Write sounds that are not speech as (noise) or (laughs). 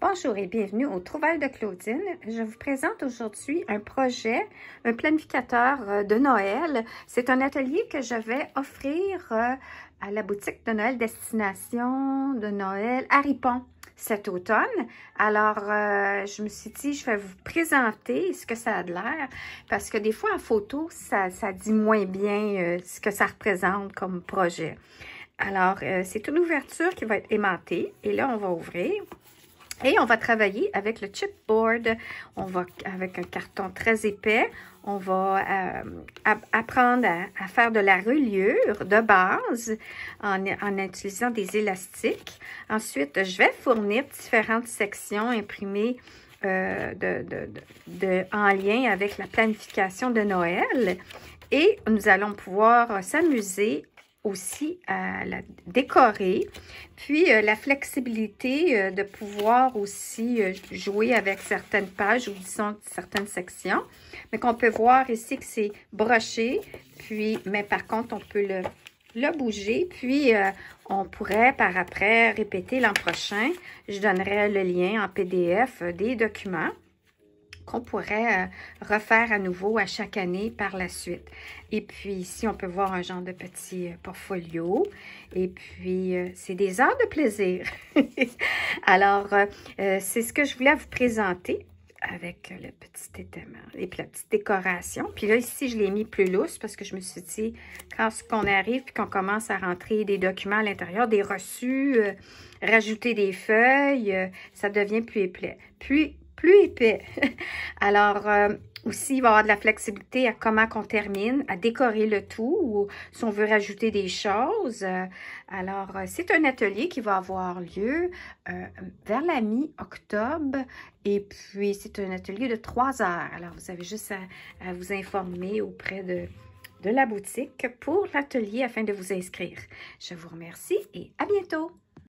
Bonjour et bienvenue au Trouvailles de Claudine. Je vous présente aujourd'hui un projet, un planificateur euh, de Noël. C'est un atelier que je vais offrir euh, à la boutique de Noël Destination de Noël à Ripon cet automne. Alors, euh, je me suis dit, je vais vous présenter ce que ça a de l'air, parce que des fois, en photo, ça, dit moins bien ce que ça représente comme projet. Alors, c'est une ouverture qui va être aimantée, et là, on va ouvrir. Et on va travailler avec le chipboard. On va, avec un carton très épais, on va euh, apprendre à, faire de la reliure de base en, en, utilisant des élastiques. Ensuite, je vais fournir différentes sections imprimées euh, de, de, en lien avec la planification de Noël. Et nous allons pouvoir euh, s'amuser aussi à la décorer. Puis euh, la flexibilité euh, de pouvoir aussi euh, jouer avec certaines pages ou disons certaines sections. Mais qu'on peut voir ici que c'est broché. Puis, mais par contre, on peut le, le bouger. Puis on pourrait par après répéter l'an prochain. Je donnerai le lien en PDF des documents qu'on pourrait euh, refaire à nouveau à chaque année par la suite. Et puis ici, on peut voir un genre de petit euh, portfolio. Et puis, euh, c'est des heures de plaisir. (laughs) Alors, c'est ce que je voulais vous présenter avec le petit état. et puis la petite décoration. Puis là, ici, je l'ai mis plus lousse parce que je me suis dit, quand qu'on arrive puis qu'on commence à rentrer des documents à l'intérieur, des reçus, rajouter des feuilles, ça devient plus épais. Puis, plus épais. (laughs) Alors, euh, aussi, il va y avoir de la flexibilité à comment qu'on termine, à décorer le tout ou si on veut rajouter des choses. Alors, euh, c'est un atelier qui va avoir lieu euh, vers la mi-octobre et puis c'est un atelier de trois heures. Alors, vous avez juste à, vous informer auprès de la boutique pour l'atelier afin de vous inscrire. Je vous remercie et à bientôt!